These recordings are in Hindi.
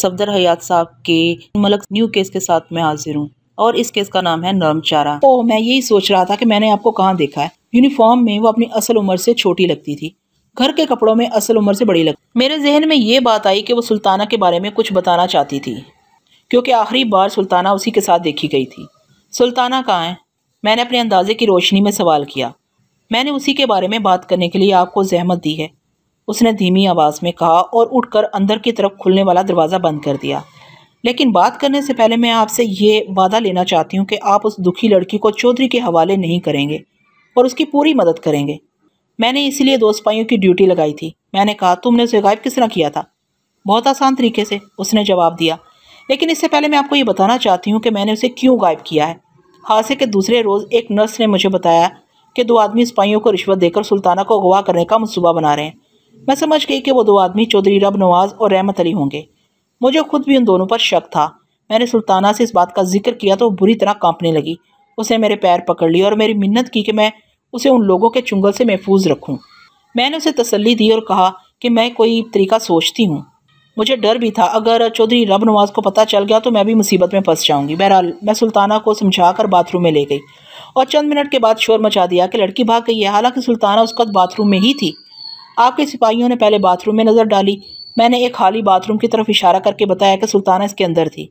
सफदर हयात साहब के मलक न्यू केस के साथ मैं हाजिर हूँ और इस केस का नाम है नरमचारा तो मैं यही सोच रहा था कि मैंने आपको कहाँ देखा है यूनिफॉर्म में वो अपनी असल उम्र से छोटी लगती थी घर के कपड़ों में असल उम्र से बड़ी लगती मेरे जहन में ये बात आई कि वो सुल्ताना के बारे में कुछ बताना चाहती थी क्योंकि आखिरी बार सुल्ताना उसी के साथ देखी गई थी सुल्ताना कहाँ है मैंने अपने अंदाजे की रोशनी में सवाल किया मैंने उसी के बारे में बात करने के लिए आपको जहमत दी है उसने धीमी आवाज़ में कहा और उठकर अंदर की तरफ खुलने वाला दरवाज़ा बंद कर दिया लेकिन बात करने से पहले मैं आपसे ये वादा लेना चाहती हूँ कि आप उस दुखी लड़की को चौधरी के हवाले नहीं करेंगे और उसकी पूरी मदद करेंगे मैंने इसीलिए दो सिपाहियों की ड्यूटी लगाई थी मैंने कहा तुमने उसे गायब किस तरह किया था बहुत आसान तरीके से उसने जवाब दिया लेकिन इससे पहले मैं आपको ये बताना चाहती हूँ कि मैंने उसे क्यों गायब किया है हादसे के दूसरे रोज़ एक नर्स ने मुझे बताया कि दो आदमी सिपाहियों को रिश्वत देकर सुल्ताना को अगवा करने का मनसूबा बना रहे हैं मैं समझ गई कि वो दो आदमी चौधरी रब नवाज और रहमत अली होंगे मुझे खुद भी उन दोनों पर शक था मैंने सुल्ताना से इस बात का जिक्र किया तो बुरी तरह कांपने लगी उसने मेरे पैर पकड़ लिए और मेरी मिन्नत की कि मैं उसे उन लोगों के चुंगल से महफूज रखूँ मैंने उसे तसल्ली दी और कहा कि मैं कोई तरीका सोचती हूँ मुझे डर भी था अगर चौधरी रब नवाज़ को पता चल गया तो मैं भी मुसीबत में फंस जाऊंगी बहरहाल मैं सुल्ताना को समझा कर बाथरूम में ले गई और चंद मिनट के बाद शोर मचा दिया कि लड़की भाग गई है हालांकि सुल्ताना उस वक्त बाथरूम में ही थी आपके सिपाहियों ने पहले बाथरूम में नज़र डाली मैंने एक खाली बाथरूम की तरफ इशारा करके बताया कि सुल्ताना इसके अंदर थी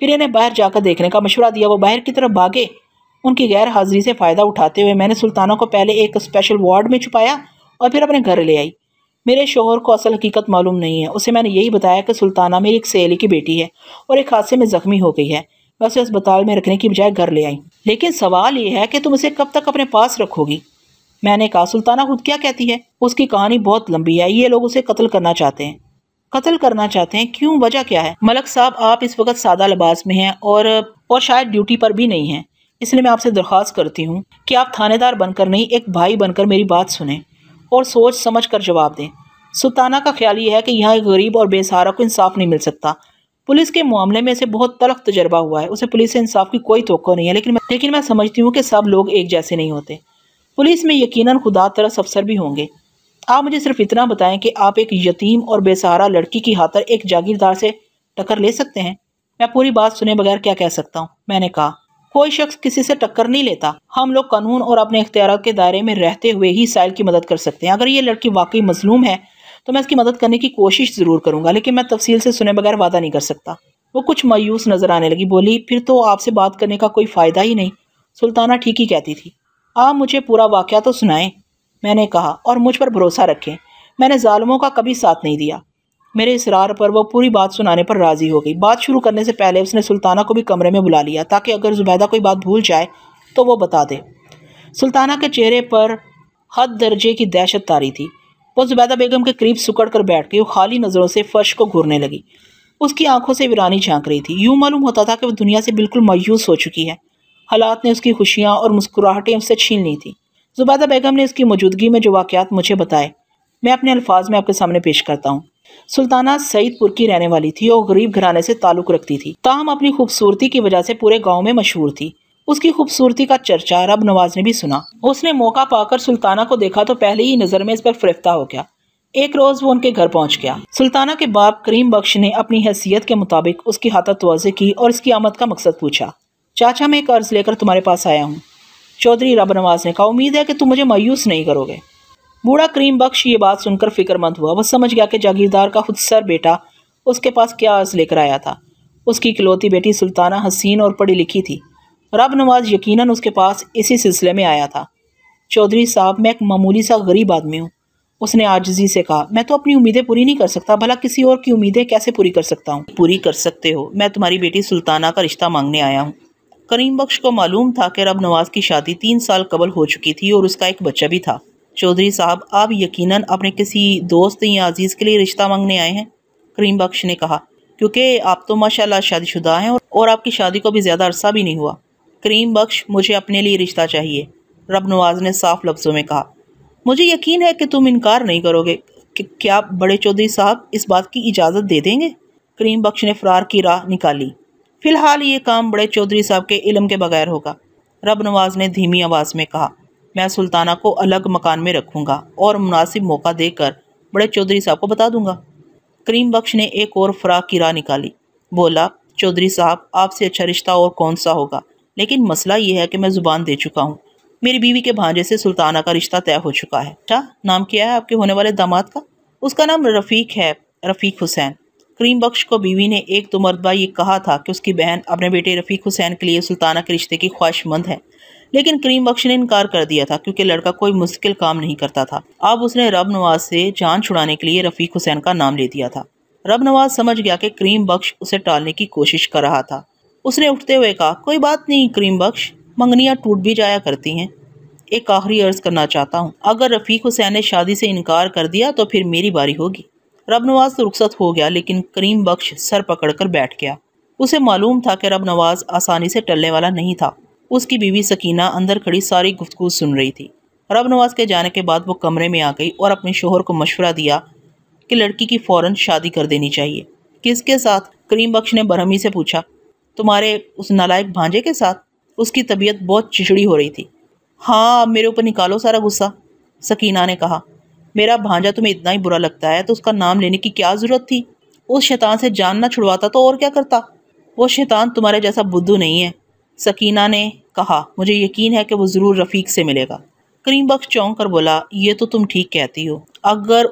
फिर इन्हें बाहर जाकर देखने का मशवरा दिया वो बाहर की तरफ भागे उनकी गैर हाजिरी से फ़ायदा उठाते हुए मैंने सुल्ताना को पहले एक स्पेशल वार्ड में छुपाया और फिर अपने घर ले आई मेरे शोहर को असल हकीकत मालूम नहीं है उसे मैंने यही बताया कि सुल्ताना मेरी एक सहेली की बेटी है और एक हादसे में ज़ख्मी हो गई है वैसे अस्पताल में रखने की बजाय घर ले आई लेकिन सवाल यह है कि तुम उसे कब तक अपने पास रखोगी मैंने कहा सुल्ताना खुद क्या कहती है उसकी कहानी बहुत लंबी है ये लोग उसे कत्ल करना चाहते हैं कत्ल करना चाहते हैं क्यों वजह क्या है मलक साहब आप इस वक्त सादा लिबास में हैं और और शायद ड्यूटी पर भी नहीं हैं इसलिए मैं आपसे दरख्वास्त करती हूँ कि आप थानेदार बनकर नहीं एक भाई बनकर मेरी बात सुने और सोच समझ कर जवाब दें सुल्ताना का ख्याल ये है कि यहाँ एक गरीब और बेसहारा को इंसाफ नहीं मिल सकता पुलिस के मामले में इसे बहुत तलख तजर्बा हुआ है उसे पुलिस से इंसाफ की कोई तो नहीं है लेकिन मैं लेकिन मैं समझती हूँ कि सब लोग एक जैसे नहीं होते पुलिस में यकीनन खुदा तरस अफसर भी होंगे आप मुझे सिर्फ इतना बताएं कि आप एक यतीम और बेसहारा लड़की की हाथर एक जागीरदार से टक्कर ले सकते हैं मैं पूरी बात सुने बगैर क्या कह सकता हूँ मैंने कहा कोई शख्स किसी से टक्कर नहीं लेता हम लोग कानून और अपने इख्तियार के दायरे में रहते हुए ही साइल की मदद कर सकते हैं अगर ये लड़की वाकई मजलूम है तो मैं इसकी मदद करने की कोशिश ज़रूर करूंगा लेकिन मैं तफसील से सुने बगैर वादा नहीं कर सकता वो कुछ मायूस नज़र आने लगी बोली फिर तो आपसे बात करने का कोई फ़ायदा ही नहीं सुल्ताना ठीक ही कहती थी आप मुझे पूरा वाक़ तो सुनाएं मैंने कहा और मुझ पर भरोसा रखें मैंने ालमों का कभी साथ नहीं दिया मेरे इसरार पर वह पूरी बात सुनाने पर राज़ी हो गई बात शुरू करने से पहले उसने सुल्ताना को भी कमरे में बुला लिया ताकि अगर जुबैदा कोई बात भूल जाए तो वो बता दे सुल्ताना के चेहरे पर हद दर्जे की दहशत तारी थी वो जुबैदा बेगम के करीब सुकड़ कर बैठ गई और खाली नज़रों से फर्श को घूरने लगी उसकी आंखों से वीरानी झांक रही थी यूँ मालूम होता था कि वह दुनिया से बिल्कुल मायूस हो चुकी है हालात ने उसकी खुशियाँ और मुस्कुराहटें उससे छीन ली थी जुबैदा बेगम ने इसकी मौजूदगी में जो वाक़ात मुझे बताए मैं अपने अल्फाज में आपके सामने पेश करता हूँ सुल्ताना सईदपुर की रहने वाली थी और गरीब घराने से ताल्लुक़ रखती थी ताहम अपनी खूबसूरती की वजह से पूरे गाँव में मशहूर थी उसकी खूबसूरती का चर्चा रब नवाज ने भी सुना उसने मौका पाकर सुल्ताना को देखा तो पहले ही नज़र में इस पर फरिफ्ता हो गया एक रोज़ वो उनके घर पहुंच गया सुल्ताना के बाप करीम बख्श ने अपनी हैसियत के मुताबिक उसकी हाथा तोज़े की और इसकी आमद का मकसद पूछा चाचा मैं एक अर्ज़ लेकर तुम्हारे पास आया हूँ चौधरी रब नवाज ने कहा उम्मीद है कि तुम मुझे मायूस नहीं करोगे बूढ़ा करीम बख्श ये बात सुनकर फिक्रमंद हुआ वह समझ गया कि जागीरदार का खुद सर बेटा उसके पास क्या अर्ज़ लेकर आया था उसकी इकलौती बेटी सुल्ताना हसीन और पढ़ी लिखी थी रब नवाज यकीनन उसके पास इसी सिलसिले में आया था चौधरी साहब मैं एक मामूली सा गरीब आदमी हूँ उसने आजजी से कहा मैं तो अपनी उम्मीदें पूरी नहीं कर सकता भला किसी और की उम्मीदें कैसे पूरी कर सकता हूँ पूरी कर सकते हो मैं तुम्हारी बेटी सुल्ताना का रिश्ता मांगने आया हूँ करीम बख्श को मालूम था कि रब नवाज की शादी तीन साल कबल हो चुकी थी और उसका एक बच्चा भी था चौधरी साहब आप यकीनन अपने किसी दोस्त या अजीज़ के लिए रिश्ता मांगने आए हैं करीम बख्श ने कहा क्योंकि आप तो माशाल्लाह शादीशुदा हैं और आपकी शादी को भी ज़्यादा अरसा भी नहीं हुआ करीम बख्श मुझे अपने लिए रिश्ता चाहिए रब नवाज ने साफ लफ्ज़ों में कहा मुझे यकीन है कि तुम इनकार नहीं करोगे कि क्या बड़े चौधरी साहब इस बात की इजाज़त दे देंगे करीम बख्श ने फरार की राह निकाली फ़िलहाल ये काम बड़े चौधरी साहब के इलम के बगैर होगा रब नवाज ने धीमी आवाज़ में कहा मैं सुल्ताना को अलग मकान में रखूँगा और मुनासिब मौका देकर बड़े चौधरी साहब को बता दूंगा करीम बख्श ने एक और फ्राक की राह निकाली बोला चौधरी साहब आपसे अच्छा रिश्ता और कौन सा होगा लेकिन मसला यह है कि मैं ज़ुबान दे चुका हूँ मेरी बीवी के भांजे से सुल्ताना का रिश्ता तय हो चुका है अच्छा नाम क्या है आपके होने वाले दामाद का उसका नाम रफ़ीक है रफ़ीक हुसैन करीम बख्श को बीवी ने एक तो मरतबा ये कहा था कि उसकी बहन अपने बेटे रफ़ीक हुसैन के लिए सुल्ताना के रिश्ते की ख्वाहिशमंद है लेकिन करीम बख्श ने इनकार कर दिया था क्योंकि लड़का कोई मुश्किल काम नहीं करता था अब उसने रब नवाज से जान छुड़ाने के लिए रफ़ीक हुसैन का नाम ले दिया था रब नवाज समझ गया कि करीम बख्श उसे टालने की कोशिश कर रहा था उसने उठते हुए कहा कोई बात नहीं करीम बख्श मंगनियाँ टूट भी जाया करती हैं एक आखिरी अर्ज़ करना चाहता हूँ अगर रफ़ीक हुसैन ने शादी से इनकार कर दिया तो फिर मेरी बारी होगी रब नवाज तो रुखसत हो गया लेकिन करीम बख्श सर पकड़कर बैठ गया उसे मालूम था कि रब नवाज आसानी से टलने वाला नहीं था उसकी बीवी सकीना अंदर खड़ी सारी गुफ्तगु सुन रही थी रब नवाज के जाने के बाद वो कमरे में आ गई और अपने शोहर को मशवरा दिया कि लड़की की फ़ौर शादी कर देनी चाहिए किसके साथ करीम बख्श ने बरहमी से पूछा तुम्हारे उस नालायक भांजे के साथ उसकी तबीयत बहुत चिचड़ी हो रही थी हाँ अब मेरे ऊपर निकालो सारा गुस्सा सकीना ने कहा मेरा भांजा तुम्हें इतना ही बुरा लगता है तो उसका नाम लेने की क्या ज़रूरत थी उस शैतान से जान ना छुड़वाता तो और क्या करता वो शैतान तुम्हारे जैसा बुद्धू नहीं है सकीना ने कहा मुझे यकीन है कि वो ज़रूर रफ़ीक से मिलेगा करीम बख्श चौंक कर बोला ये तो तुम ठीक कहती हो अगर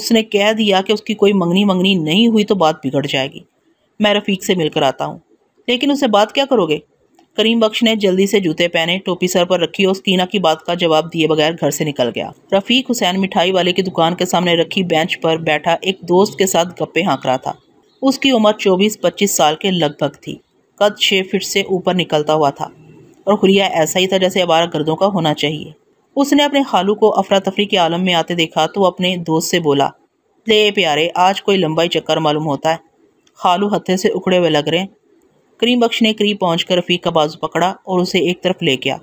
उसने कह दिया कि उसकी कोई मंगनी मंगनी नहीं हुई तो बात बिगड़ जाएगी मैं रफ़ीक से मिलकर आता हूँ लेकिन उससे बात क्या करोगे करीम बख्श ने जल्दी से जूते पहने टोपी सर पर रखी और स्कीना की बात का जवाब दिए बगैर घर से निकल गया रफीक हुसैन मिठाई वाले की दुकान के सामने रखी बेंच पर बैठा एक दोस्त के साथ गप्पे हाँक रहा था उसकी उम्र चौबीस पच्चीस साल के लगभग थी कद छः फिट से ऊपर निकलता हुआ था और खुलिया ऐसा ही था जैसे अबारा गर्दों का होना चाहिए उसने अपने खालू को अफरा तफरी के आलम में आते देखा तो अपने दोस्त से बोला ले प्यारे आज कोई लंबाई चक्कर मालूम होता है खालू हथे से उखड़े हुए लग रहे हैं करीम बख्श ने करीब पहुँच कर रफ़ीक का बाजू पकड़ा और उसे एक तरफ ले गया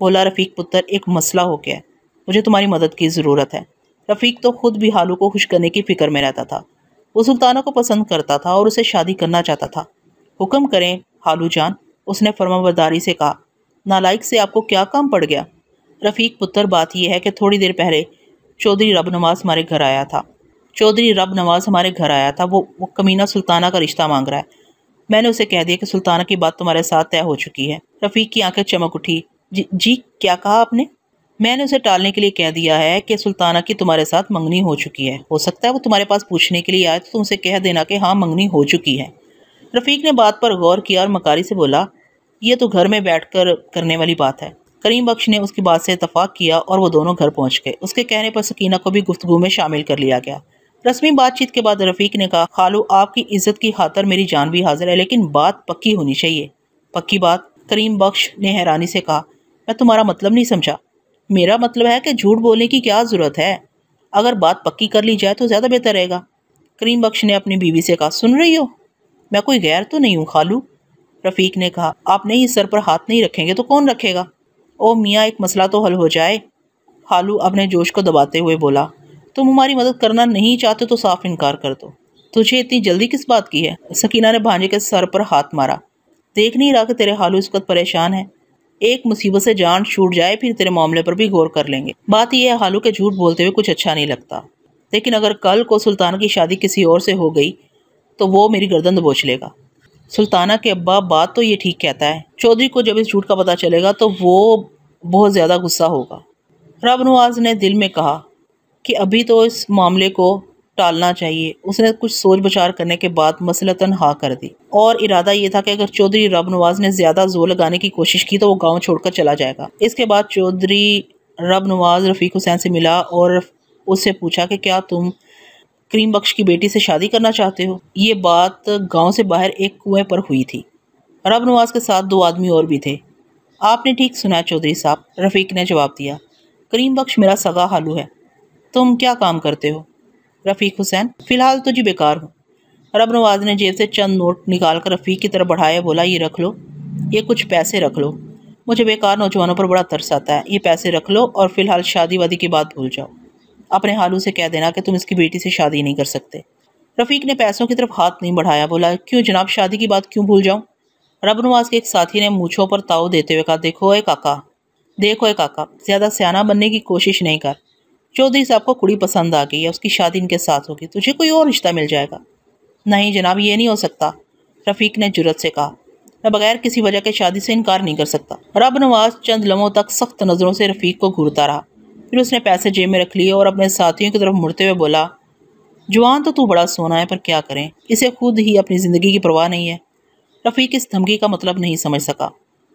बोला रफ़ीक पुत्र एक मसला हो गया मुझे तुम्हारी मदद की ज़रूरत है रफ़ीक तो खुद भी हालू को खुश करने की फ़िक्र में रहता था वो सुल्ताना को पसंद करता था और उसे शादी करना चाहता था हुक्म करें हालू जान उसने फर्माबरदारी से कहा नालायक से आपको क्या काम पड़ गया रफ़ीक पुत्र बात यह है कि थोड़ी देर पहले चौधरी रब नवाज़ हमारे घर आया था चौधरी रब नवाज़ हमारे घर आया था वो वो कमीना सुल्ताना का रिश्ता मांग रहा है मैंने उसे कह दिया कि सुल्ताना की बात तुम्हारे साथ तय हो चुकी है रफ़ीक की आंखें चमक उठी जी क्या कहा आपने मैंने उसे टालने के लिए कह दिया है कि सुल्ताना की तुम्हारे साथ मंगनी हो चुकी है हो सकता है वो तुम्हारे पास पूछने के लिए आए तो तुम उसे कह देना कि हाँ मंगनी हो चुकी है रफ़ीक ने बात पर गौर किया और मकारी से बोला ये तो घर में बैठ कर करने वाली बात है करीम बख्श ने उसकी बात से इतफाक़ किया और वो दोनों घर पहुँच गए उसके कहने पर सकीना को भी गुफ्तु में शामिल कर लिया गया रस्मी बातचीत के बाद रफ़ीक ने कहा खालू आपकी इज्जत की खातर मेरी जान भी हाजिर है लेकिन बात पक्की होनी चाहिए पक्की बात करीम बख्श ने हैरानी से कहा मैं तुम्हारा मतलब नहीं समझा मेरा मतलब है कि झूठ बोलने की क्या ज़रूरत है अगर बात पक्की कर ली जाए तो ज़्यादा बेहतर रहेगा करीम बख्श ने अपनी बीवी से कहा सुन रही हो मैं कोई गैर तो नहीं हूँ खालू रफ़ीक ने कहा आप नहीं इस सर पर हाथ नहीं रखेंगे तो कौन रखेगा ओ मियाँ एक मसला तो हल हो जाए खालू अपने जोश को दबाते हुए बोला तुम हमारी मदद करना नहीं चाहते तो साफ इनकार कर दो तुझे इतनी जल्दी किस बात की है सकीना ने भांजे के सर पर हाथ मारा देख नहीं रहा कि तेरे हालू इस वक्त परेशान है एक मुसीबत से जान छूट जाए फिर तेरे मामले पर भी गौर कर लेंगे बात यह है हालू के झूठ बोलते हुए कुछ अच्छा नहीं लगता लेकिन अगर कल को सुल्तान की शादी किसी और से हो गई तो वो मेरी गर्दन दबोच लेगा सुल्ताना के अब्बा बात तो ये ठीक कहता है चौधरी को जब इस झूठ का पता चलेगा तो वो बहुत ज़्यादा गुस्सा होगा रब नवाज ने दिल में कहा कि अभी तो इस मामले को टालना चाहिए उसने कुछ सोच बचार करने के बाद मसलतन हाँ कर दी और इरादा ये था कि अगर चौधरी रब नवाज ने ज़्यादा जोर लगाने की कोशिश की तो वो गांव छोड़कर चला जाएगा इसके बाद चौधरी रब नवाज रफ़ीक हुसैन से मिला और उससे पूछा कि क्या तुम करीम बख्श की बेटी से शादी करना चाहते हो ये बात गांव से बाहर एक कुएं पर हुई थी रब नवाज के साथ दो आदमी और भी थे आपने ठीक सुना चौधरी साहब रफ़ीक ने जवाब दिया करीम बख्श मेरा सगा हालू है तुम क्या काम करते हो रफ़ीक हुसैन फ़िलहाल तो जी बेकार हूँ रब नवाज ने जेब से चंद नोट निकाल कर रफ़ीक की तरफ बढ़ाया बोला ये रख लो ये कुछ पैसे रख लो मुझे बेकार नौजवानों पर बड़ा तरस आता है ये पैसे रख लो और फ़िलहाल शादी वादी की बात भूल जाओ अपने हालू से कह देना कि तुम इसकी बेटी से शादी नहीं कर सकते रफ़ीक ने पैसों की तरफ हाथ नहीं बढ़ाया बोला क्यों जनाब शादी की बात क्यों भूल जाऊँ रब नवाज के एक साथी ने मूछों पर ताव देते हुए कहा देखो ए काका देखो ए काका ज़्यादा सियाना बनने की कोशिश नहीं कर चौधरी साहब को कुड़ी पसंद आ गई है उसकी शादी इनके साथ होगी तुझे कोई और रिश्ता मिल जाएगा नहीं जनाब ये नहीं हो सकता रफ़ीक ने जुरत से कहा मैं बगैर किसी वजह के शादी से इनकार नहीं कर सकता रब नवाज चंद लम्हों तक सख्त नज़रों से रफ़ीक को घूरता रहा फिर उसने पैसे जेब में रख लिए और अपने साथियों की तरफ मुड़ते हुए बोला जवान तो तू बड़ा सोना है पर क्या करें इसे खुद ही अपनी ज़िंदगी की परवाह नहीं है रफ़ीक इस धमकी का मतलब नहीं समझ सका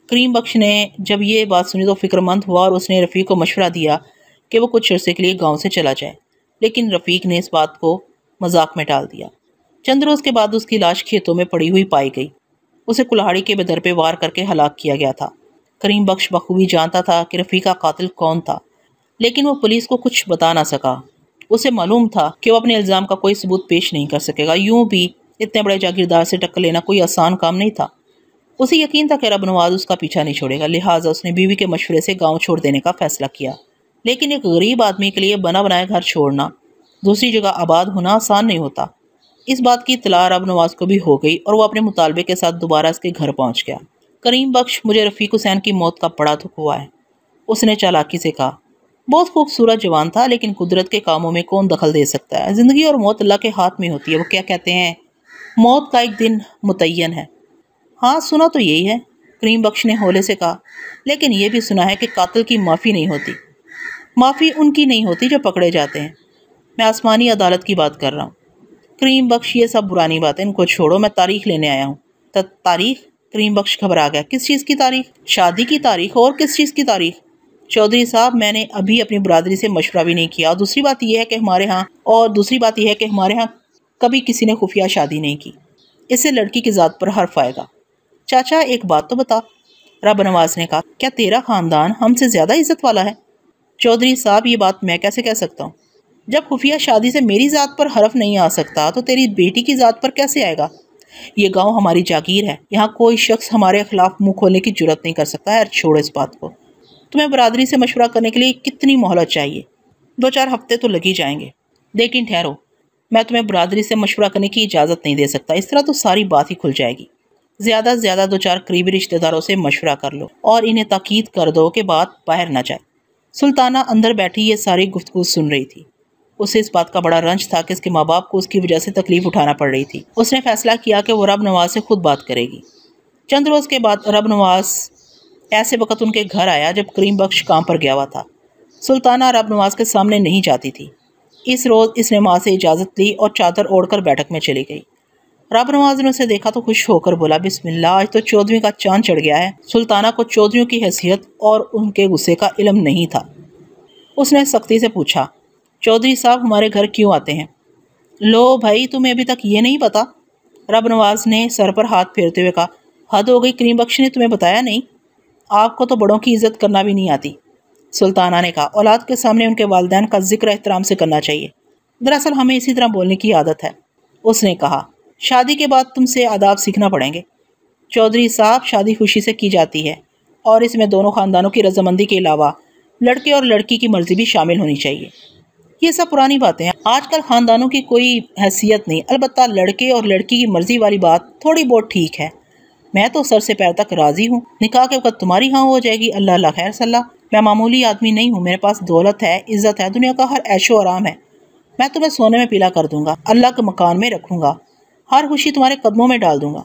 करीम बख्श ने जब ये बात सुनी तो फ़िक्रमंद हुआ और उसने रफ़ीक को मशवरा दिया कि वो कुछ अरसे के लिए गांव से चला जाए लेकिन रफ़ीक ने इस बात को मजाक में टाल दिया चंद रोज़ के बाद उसकी लाश खेतों में पड़ी हुई पाई गई उसे कुल्हाड़ी के बदर पर वार करके हलाक किया गया था करीम बख्श बखूबी जानता था कि रफ़ी का कातिल कौन था लेकिन वह पुलिस को कुछ बता ना सका उसे मालूम था कि वह अपने इल्ज़ाम का कोई सबूत पेश नहीं कर सकेगा यूँ भी इतने बड़े जागीरदार से टक्कर लेना कोई आसान काम नहीं था उसे यकीन था कि रब नवाज उसका पीछा नहीं छोड़ेगा लिहाजा उसने बीवी के मशवरे से गांव छोड़ देने का फैसला किया लेकिन एक गरीब आदमी के लिए बना बनाया घर छोड़ना दूसरी जगह आबाद होना आसान नहीं होता इस बात की इतला रब नवाज को भी हो गई और वो अपने मुतालबे के साथ दोबारा इसके घर पहुँच गया करीम बख्श मुझे रफ़ीक हुसैन की मौत का पड़ा दुख हुआ है उसने चालाकी से कहा बहुत खूबसूरत जवान था लेकिन कुदरत के कामों में कौन दखल दे सकता है ज़िंदगी और मौत अल्लाह के हाथ में होती है वो क्या कहते हैं मौत का एक दिन मुतन है हाँ सुना तो यही है करीम बख्श ने होले से कहा लेकिन यह भी सुना है कि कातिल की माफ़ी नहीं होती माफ़ी उनकी नहीं होती जो पकड़े जाते हैं मैं आसमानी अदालत की बात कर रहा हूँ करीम बख्श ये सब बुरानी बातें इनको छोड़ो मैं तारीख लेने आया हूँ तारीख करीम बख्श घबरा गया किस चीज़ की तारीख शादी की तारीख और किस चीज़ की तारीख चौधरी साहब मैंने अभी अपनी बरदरी से मशवरा भी नहीं किया और दूसरी बात यह है कि हमारे यहाँ और दूसरी बात यह है कि हमारे यहाँ कभी किसी ने खुफिया शादी नहीं की इससे लड़की की ज़ात पर हर्फ आएगा चाचा एक बात तो बता रब नवाज ने कहा क्या तेरा ख़ानदान हमसे ज़्यादा इज्जत वाला है चौधरी साहब ये बात मैं कैसे कह सकता हूँ जब खुफिया शादी से मेरी ज़ात पर हरफ नहीं आ सकता तो तेरी बेटी की ज़ात पर कैसे आएगा ये गांव हमारी जागीर है यहाँ कोई शख्स हमारे खिलाफ मुंह खोलने की जरूरत नहीं कर सकता है छोड़ इस बात को तुम्हें बरदरी से मशवरा करने के लिए कितनी मोहलत चाहिए दो चार हफ्ते तो लग ही जाएंगे लेकिन ठहरो मैं तुम्हें बरदरी से मशवरा करने की इजाज़त नहीं दे सकता इस तरह तो सारी बात ही खुल जाएगी ज़्यादा से ज़्यादा दो चार करीबी रिश्तेदारों से मशवरा कर लो और इन्हें ताकीद कर दो कि बात बाहर ना जाए सुल्ताना अंदर बैठी ये सारी गुफ्तु सुन रही थी उसे इस बात का बड़ा रंज था कि इसके माँ बाप को उसकी वजह से तकलीफ उठाना पड़ रही थी उसने फैसला किया कि वो रब नवाज से खुद बात करेगी चंद रोज़ के बाद रब नवाज ऐसे वक्त उनके घर आया जब करीम बख्श काम पर गया हुआ था सुल्ताना रब नवाज के सामने नहीं जाती थी इस रोज़ इसने माँ से इजाज़त ली और चादर ओढ़ कर बैठक में चली गई रब नवाज ने उसे देखा तो खुश होकर बोला बिस्मिल्ला आज तो चौधरी का चांद चढ़ गया है सुल्ताना को चौधरी की हैसियत और उनके गुस्से का इलम नहीं था उसने सख्ती से पूछा चौधरी साहब हमारे घर क्यों आते हैं लो भाई तुम्हें अभी तक ये नहीं पता रब नवाज ने सर पर हाथ फेरते हुए कहा हद हो गई करीम बख्श ने तुम्हें बताया नहीं आपको तो बड़ों की इज्जत करना भी नहीं आती सुल्ताना ने कहा औलाद के सामने उनके वालदेन का जिक्र एहतराम से करना चाहिए दरअसल हमें इसी तरह बोलने की आदत है उसने कहा शादी के बाद तुमसे आदाब सीखना पड़ेंगे चौधरी साहब शादी खुशी से की जाती है और इसमें दोनों ख़ानदानों की रजामंदी के अलावा लड़के और लड़की की मर्ज़ी भी शामिल होनी चाहिए ये सब पुरानी बातें हैं आजकल ख़ानदानों की कोई हैसियत नहीं अलबत् लड़के और लड़की की मर्ज़ी वाली बात थोड़ी बहुत ठीक है मैं तो सर से पैर तक राज़ी हूँ निकाह के वक्त तुम्हारी हाँ हो जाएगी अल्लाह अल्लाह खैर सल्ला मैं मामूली आदमी नहीं हूँ मेरे पास दौलत है इज़्ज़त है दुनिया का हर ऐशो आराम है मैं तुम्हें सोने में पीला कर दूंगा अल्लाह के मकान में रखूँगा हर खुशी तुम्हारे कदमों में डाल दूंगा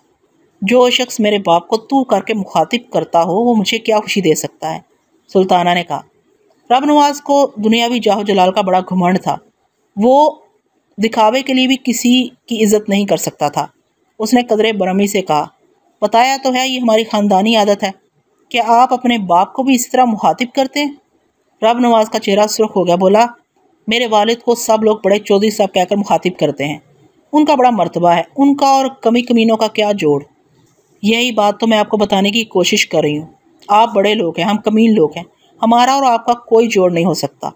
जो शख्स मेरे बाप को तू करके मुखातिब करता हो वो मुझे क्या खुशी दे सकता है सुल्ताना ने कहा रब नवाज को दुनियावी जाहो जलाल का बड़ा घुमंड था वो दिखावे के लिए भी किसी की इज्जत नहीं कर सकता था उसने कदरे बरमी से कहा बताया तो है ये हमारी ख़ानदानी आदत है क्या आप अपने बाप को भी इस तरह मुखातिब करते हैं रब नवाज का चेहरा सुरख हो गया बोला मेरे वालिद को सब लोग बड़े चौधरी साहब कहकर मुखातिब करते हैं उनका बड़ा मरतबा है उनका और कमी कमीनों का क्या जोड़ यही बात तो मैं आपको बताने की कोशिश कर रही हूँ आप बड़े लोग हैं हम कमीन लोग हैं हमारा और आपका कोई जोड़ नहीं हो सकता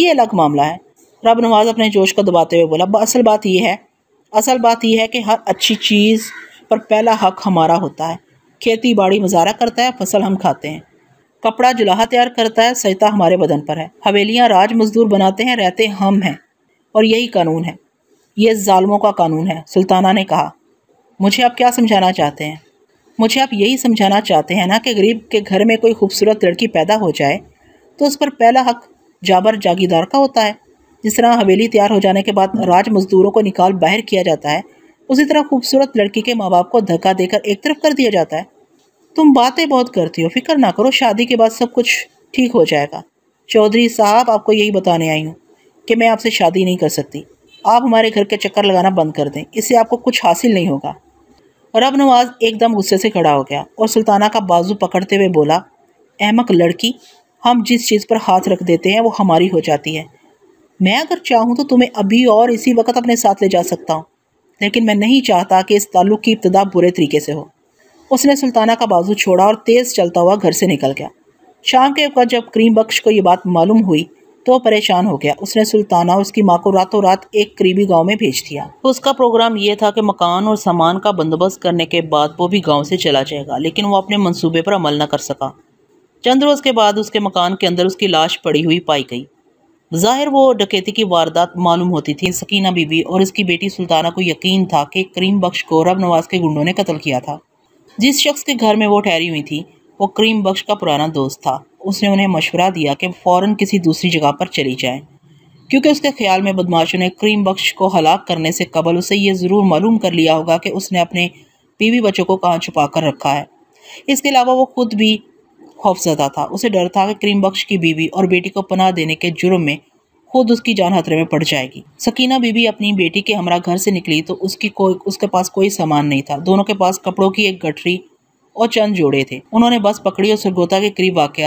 ये अलग मामला है रब नवाज अपने जोश को दबाते हुए बोला असल बात यह है असल बात यह है कि हर अच्छी चीज़ पर पहला हक हमारा होता है खेती बाड़ी मुजारा करता है फसल हम खाते हैं कपड़ा जुलाहा तैयार करता है सजता हमारे बदन पर है हवेलियाँ राज मजदूर बनाते हैं रहते हम हैं और यही कानून है ये ालमों का कानून है सुल्ताना ने कहा मुझे आप क्या समझाना चाहते हैं मुझे आप यही समझाना चाहते हैं ना कि गरीब के घर में कोई खूबसूरत लड़की पैदा हो जाए तो उस पर पहला हक जाबर जागीदार का होता है जिस तरह हवेली तैयार हो जाने के बाद राज मजदूरों को निकाल बाहर किया जाता है उसी तरह खूबसूरत लड़की के माँ बाप को धक्का देकर एक तरफ कर दिया जाता है तुम बातें बहुत करती हो फिक्र ना करो शादी के बाद सब कुछ ठीक हो जाएगा चौधरी साहब आपको यही बताने आई हूँ कि मैं आपसे शादी नहीं कर सकती आप हमारे घर के चक्कर लगाना बंद कर दें इससे आपको कुछ हासिल नहीं होगा रब नवाज एकदम गुस्से से खड़ा हो गया और सुल्ताना का बाजू पकड़ते हुए बोला अहमक लड़की हम जिस चीज़ पर हाथ रख देते हैं वो हमारी हो जाती है मैं अगर चाहूँ तो तुम्हें अभी और इसी वक्त अपने साथ ले जा सकता हूँ लेकिन मैं नहीं चाहता कि इस ताल्लुक़ की इब्तदा बुरे तरीके से हो उसने सुल्ताना का बाजू छोड़ा और तेज़ चलता हुआ घर से निकल गया शाम के वक्त जब करीम बख्श को ये बात मालूम हुई तो परेशान हो गया उसने सुल्ताना और उसकी माँ को रातों रात एक करीबी गाँव में भेज दिया उसका प्रोग्राम ये था कि मकान और सामान का बंदोबस्त करने के बाद वो भी गाँव से चला जाएगा लेकिन वो अपने मनसूबे पर अमल न कर सका चंद रोज़ के बाद उसके मकान के अंदर उसकी लाश पड़ी हुई पाई गई ज़ाहिर वो डकैती की वारदात मालूम होती थी सकीना बीबी और उसकी बेटी सुल्ताना को यकीन था कि करीम बख्श को रब नवाज के गुंडों ने कत्ल किया था जिस शख्स के घर में वो ठहरी हुई थी वो करीम बख्श का पुराना दोस्त था उसने उन्हें मशवरा दिया कि फ़ौर किसी दूसरी जगह पर चली जाए क्योंकि उसके ख्याल में बदमाशों ने करीम बख्श को हलाक करने से कबल उसे ये ज़रूर मालूम कर लिया होगा कि उसने अपने बीवी बच्चों को कहाँ छुपा कर रखा है इसके अलावा वो खुद भी खौफजदा था उसे डर था कि करीम बख्श की बीवी और बेटी को पनाह देने के जुर्म में खुद उसकी जान खतरे में पड़ जाएगी सकीना बीबी अपनी बेटी के हमरा घर से निकली तो उसकी कोई उसके पास कोई सामान नहीं था दोनों के पास कपड़ों की एक गठरी और चंद जोड़े थे उन्होंने बस पकड़ी और सरगोता के करीब वाक़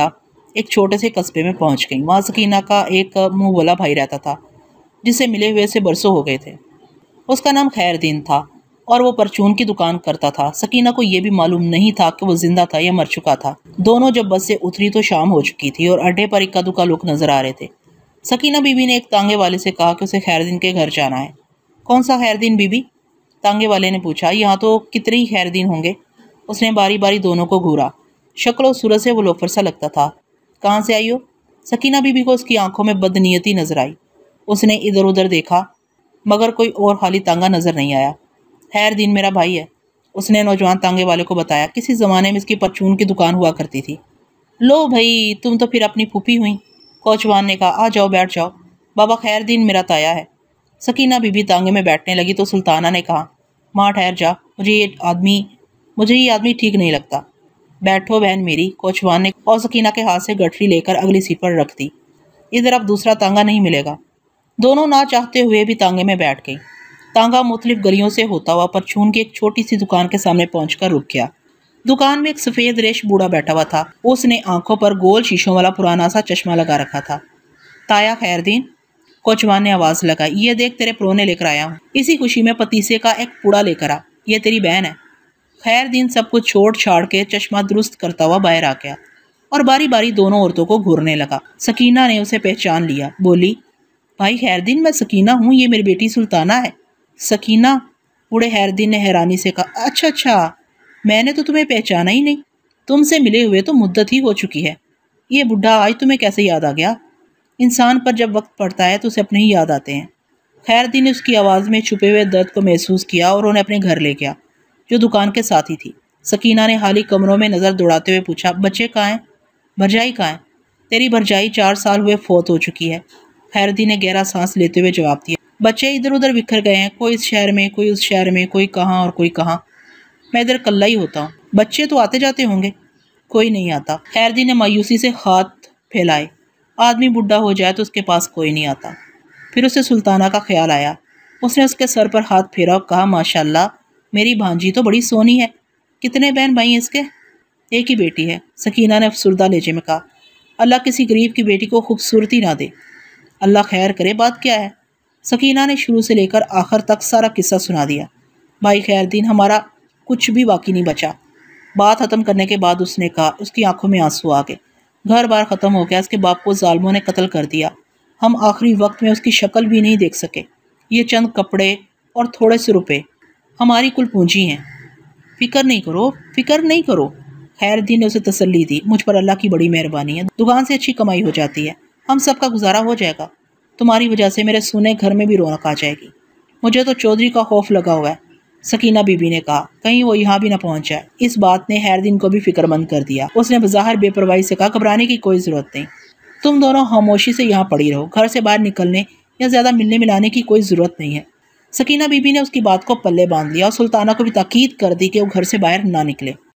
एक छोटे से कस्बे में पहुंच गई वहाँ सकीना का एक मुँह वाला भाई रहता था जिसे मिले हुए से बरसों हो गए थे उसका नाम खैरदीन था और वो परचून की दुकान करता था सकीना को यह भी मालूम नहीं था कि वो जिंदा था या मर चुका था दोनों जब बस से उतरी तो शाम हो चुकी थी और अड्डे पर इक्का दुक्का लोग नजर आ रहे थे सकीना बीबी ने एक तांगे वाले से कहा कि उसे खैरदीन के घर जाना है कौन सा खैरदीन बीबी तांगे वाले ने पूछा यहाँ तो कितने ही खैरदीन होंगे उसने बारी बारी दोनों को घूरा शक्ल और सूरत से वो लोफर सा लगता था कहाँ से आई हो सकीना बीबी को उसकी आंखों में बदनीयती नजर आई उसने इधर उधर देखा मगर कोई और खाली तांगा नज़र नहीं आया खैर दिन मेरा भाई है उसने नौजवान तांगे वाले को बताया किसी ज़माने में इसकी परचून की दुकान हुआ करती थी लो भाई तुम तो फिर अपनी फूफी हुई कोचवान ने कहा आ जाओ बैठ जाओ बाबा खैर दिन मेरा ताया है सकीना बीबी तांगे में बैठने लगी तो सुल्ताना ने कहा माँ ठहर जा मुझे ये आदमी मुझे ये आदमी ठीक नहीं लगता बैठो बहन मेरी कोचवान ने और सकीना के हाथ से गठरी लेकर अगली सीट पर रख दी इधर अब दूसरा तांगा नहीं मिलेगा दोनों ना चाहते हुए भी तांगे में बैठ गई तांगा मुख्तलिफ गलियों से होता हुआ पर छून के एक छोटी सी दुकान के सामने पहुँच रुक गया दुकान में एक सफ़ेद रेश बूढ़ा बैठा हुआ था उसने आंखों पर गोल शीशों वाला पुराना सा चश्मा लगा रखा था ताया खैरदीन कोचवान ने आवाज़ लगाई ये देख तेरे प्रो ने लेकर आया हूँ इसी खुशी में पतीसे का एक पूड़ा लेकर आ ये तेरी बहन है खैर दिन सब कुछ छोड़ छाड़ के चश्मा दुरुस्त करता हुआ बाहर आ गया और बारी बारी दोनों औरतों को घूरने लगा सकीना ने उसे पहचान लिया बोली भाई खैर दिन मैं सकीना हूँ ये मेरी बेटी सुल्ताना है सकीना बूढ़े दिन ने हैरानी से कहा अच्छा अच्छा मैंने तो तुम्हें पहचाना ही नहीं तुमसे मिले हुए तो मुद्दत ही हो चुकी है ये बुढ़ा आज तुम्हें कैसे याद आ गया इंसान पर जब वक्त पड़ता है तो उसे अपने ही याद आते हैं खैर दिन ने उसकी आवाज़ में छुपे हुए दर्द को महसूस किया और उन्हें अपने घर ले गया जो दुकान के साथ ही थी सकीना ने हाली कमरों में नज़र दौड़ाते हुए पूछा बच्चे कहाँ हैं भरजाई कहाँ हैं तेरी भरजाई चार साल हुए फौत हो चुकी है खैरदी ने गहरा सांस लेते हुए जवाब दिया बच्चे इधर उधर बिखर गए हैं कोई इस शहर में कोई उस शहर में कोई कहाँ और कोई कहाँ मैं इधर कल्ला ही होता हूँ बच्चे तो आते जाते होंगे कोई नहीं आता खैरदी ने मायूसी से हाथ फैलाए आदमी बुढ़ा हो जाए तो उसके पास कोई नहीं आता फिर उसे सुल्ताना का ख्याल आया उसने उसके सर पर हाथ फेरा और कहा माशाल्लाह मेरी भांजी तो बड़ी सोनी है कितने बहन भाई हैं इसके एक ही बेटी है सकीना ने अफसरदा लेजे में कहा अल्लाह किसी गरीब की बेटी को खूबसूरती ना दे अल्लाह खैर करे बात क्या है सकीना ने शुरू से लेकर आखिर तक सारा किस्सा सुना दिया भाई खैरदीन हमारा कुछ भी बाकी नहीं बचा बात ख़त्म करने के बाद उसने कहा उसकी आंखों में आंसू आ गए घर बार ख़त्म हो गया उसके बाप को ालमों ने कत्ल कर दिया हम आखिरी वक्त में उसकी शक्ल भी नहीं देख सके ये चंद कपड़े और थोड़े से रुपये हमारी कुल पूंजी हैं फ़िक्र नहीं करो फ़िक्र नहीं करो खैरुद्दीन ने उसे तसल्ली दी मुझ पर अल्लाह की बड़ी मेहरबानी है दुकान से अच्छी कमाई हो जाती है हम सब का गुजारा हो जाएगा तुम्हारी वजह से मेरे सोने घर में भी रौनक आ जाएगी मुझे तो चौधरी का खौफ लगा हुआ है सकीना बीबी ने कहा कहीं वो यहाँ भी ना पहुँच जाए इस बात ने हैरदीन को भी फिक्रमंद कर दिया उसने बाहर बेपरवाही से कहा घबराने की कोई ज़रूरत नहीं तुम दोनों खामोशी से यहाँ पड़ी रहो घर से बाहर निकलने या ज़्यादा मिलने मिलाने की कोई ज़रूरत नहीं है सकीना बीबी ने उसकी बात को पल्ले बांध लिया और सुल्ताना को भी ताकीद कर दी कि वो घर से बाहर ना निकले